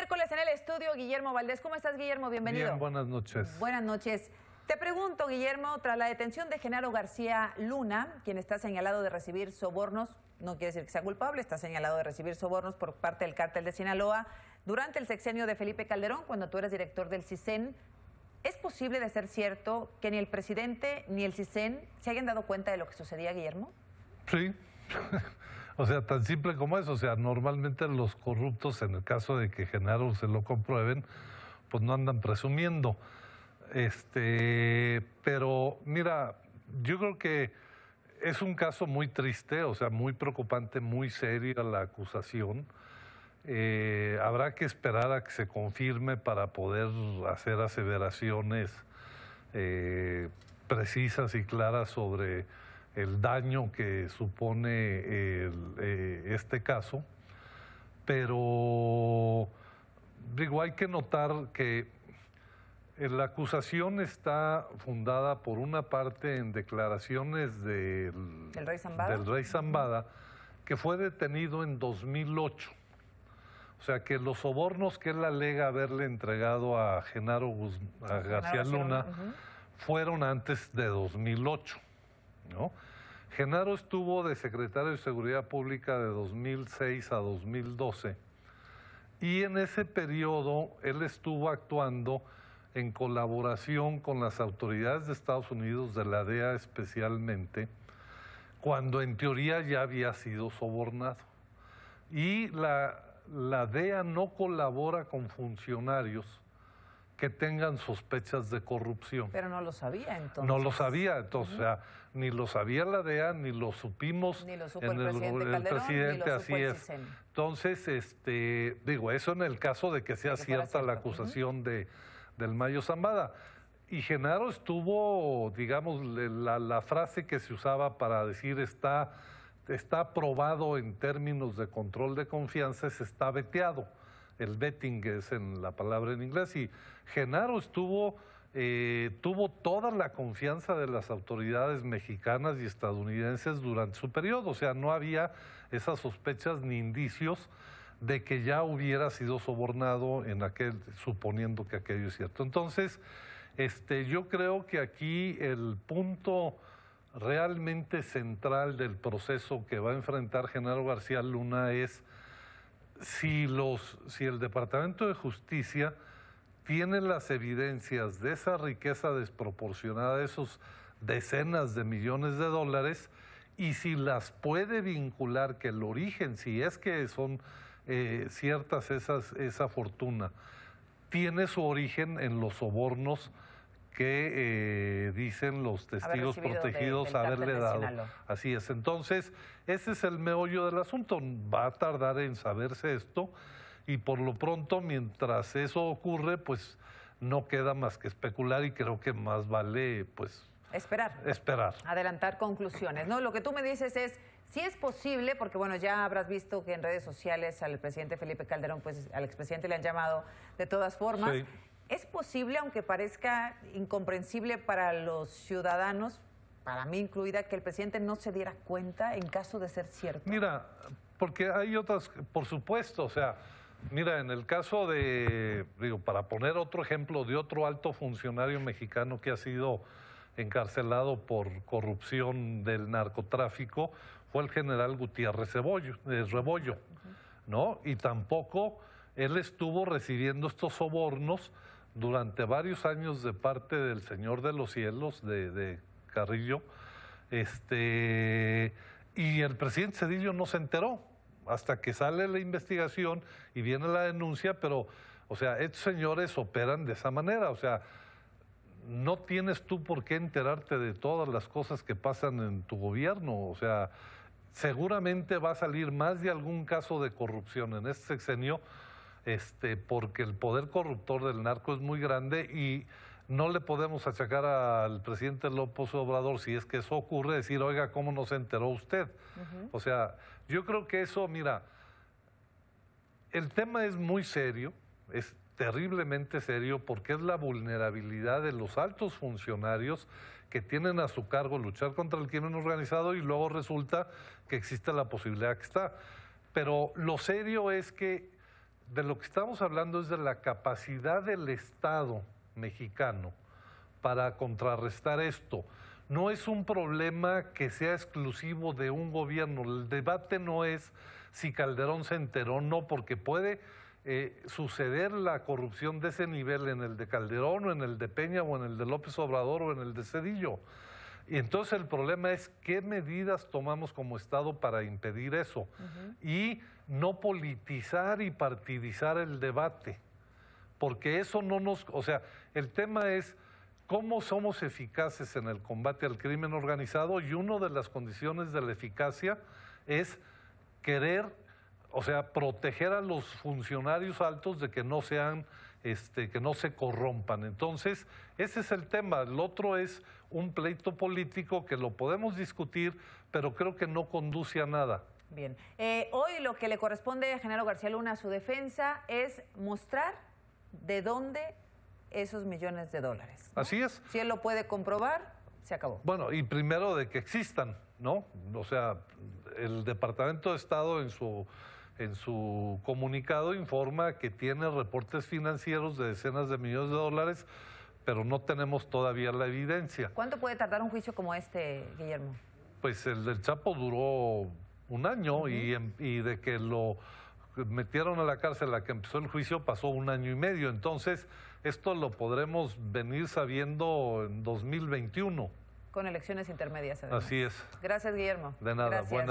miércoles en el estudio Guillermo Valdés. ¿Cómo estás, Guillermo? Bienvenido. buenas noches. Buenas noches. Te pregunto, Guillermo, tras la detención de Genaro García Luna, quien está señalado de recibir sobornos, no quiere decir que sea culpable, está señalado de recibir sobornos por parte del cártel de Sinaloa, durante el sexenio de Felipe Calderón, cuando tú eras director del CISEN, ¿es posible de ser cierto que ni el presidente ni el CISEN se hayan dado cuenta de lo que sucedía, Guillermo? Sí. O sea, tan simple como eso. O sea, normalmente los corruptos, en el caso de que Genaro se lo comprueben, pues no andan presumiendo. Este, pero mira, yo creo que es un caso muy triste, o sea, muy preocupante, muy seria la acusación. Eh, habrá que esperar a que se confirme para poder hacer aseveraciones eh, precisas y claras sobre el daño que supone eh, este caso, pero digo, hay que notar que eh, la acusación está fundada por una parte en declaraciones del, rey Zambada, que fue detenido en 2008. O sea que los sobornos que él alega haberle entregado a Genaro a García Luna fueron antes de 2008. ¿no? Genaro estuvo de secretario de Seguridad Pública de 2006 a 2012 y en ese periodo él estuvo actuando en colaboración con las autoridades de Estados Unidos, de la DEA especialmente, cuando en teoría ya había sido sobornado. Y la, la DEA no colabora con funcionarios que tengan sospechas de corrupción. Pero no lo sabía entonces. No lo sabía, entonces, ni lo sabía la DEA, ni lo supimos en el, presidente, Calderón, así es. Entonces, este, digo, eso en el caso de que sea cierta la acusación de, del Mayo Zambada. Y Genaro estuvo, digamos, la, frase que se usaba para decir está está aprobado en términos de control de confianza, se está veteado el betting es en la palabra en inglés, y Genaro estuvo, eh, tuvo toda la confianza de las autoridades mexicanas y estadounidenses durante su periodo, o sea, no había esas sospechas ni indicios de que ya hubiera sido sobornado en aquel, suponiendo que aquello es cierto. Entonces, este, yo creo que aquí el punto realmente central del proceso que va a enfrentar Genaro García Luna es si, el Departamento de Justicia tiene las evidencias de esa riqueza desproporcionada, de esos decenas de millones de dólares, y si las puede vincular que el origen, si es que son eh, ciertas esas, esa fortuna, tiene su origen en los sobornos que eh, dicen los testigos protegidos haberle dado. Así es. Entonces, ese es el meollo del asunto. Va a tardar en saberse esto y por lo pronto, mientras eso ocurre, pues no queda más que especular y creo que más vale, pues... Esperar. Esperar. Adelantar conclusiones. No, lo que tú me dices es, si es posible, porque bueno, ya habrás visto que en redes sociales al presidente Felipe Calderón, pues al expresidente le han llamado de todas formas. Sí. ¿Es posible, aunque parezca incomprensible para los ciudadanos, para mí incluida, que el presidente no se diera cuenta en caso de ser cierto? Mira, porque hay otras, por supuesto, o sea, mira, en el caso de, digo, para poner otro ejemplo de otro alto funcionario mexicano que ha sido encarcelado por corrupción del narcotráfico, fue el general Gutiérrez Rebollo, eh, Rebollo ¿no? Y tampoco él estuvo recibiendo estos sobornos durante varios años de parte del Señor de los Cielos, de, Carrillo, este, y el presidente Cedillo no se enteró hasta que sale la investigación y viene la denuncia, pero, o sea, estos señores operan de esa manera, o sea, no tienes tú por qué enterarte de todas las cosas que pasan en tu gobierno, o sea, seguramente va a salir más de algún caso de corrupción en este sexenio este, porque el poder corruptor del narco es muy grande y no le podemos achacar al presidente López Obrador, si es que eso ocurre, decir, oiga, ¿cómo no se enteró usted? O sea, yo creo que eso, mira, el tema es muy serio, es terriblemente serio, porque es la vulnerabilidad de los altos funcionarios que tienen a su cargo luchar contra el crimen organizado y luego resulta que existe la posibilidad que está. Pero lo serio es que de lo que estamos hablando es de la capacidad del Estado mexicano para contrarrestar esto. No es un problema que sea exclusivo de un gobierno. El debate no es si Calderón se enteró o no, porque puede eh, suceder la corrupción de ese nivel en el de Calderón o en el de Peña o en el de López Obrador o en el de Cedillo. Y entonces el problema es qué medidas tomamos como Estado para impedir eso y no politizar y partidizar el debate, porque eso no nos, o sea, el tema es cómo somos eficaces en el combate al crimen organizado y una de las condiciones de la eficacia es querer, o sea, proteger a los funcionarios altos de que no sean este, que no se corrompan. Entonces, ese es el tema. El otro es un pleito político que lo podemos discutir, pero creo que no conduce a nada. Bien. Eh, hoy lo que le corresponde a Genaro García Luna a su defensa es mostrar de dónde esos millones de dólares. Así es. Si él lo puede comprobar, se acabó. Bueno, y primero de que existan, ¿no? O sea, el Departamento de Estado en su en su comunicado informa que tiene reportes financieros de decenas de millones de dólares, pero no tenemos todavía la evidencia. ¿Cuánto puede tardar un juicio como este, Guillermo? Pues el del Chapo duró un año y, em, de que lo metieron a la cárcel a que empezó el juicio pasó un año y medio. Entonces, esto lo podremos venir sabiendo en 2021. Con elecciones intermedias. Además. Así es. Gracias, Guillermo. De nada. Gracias.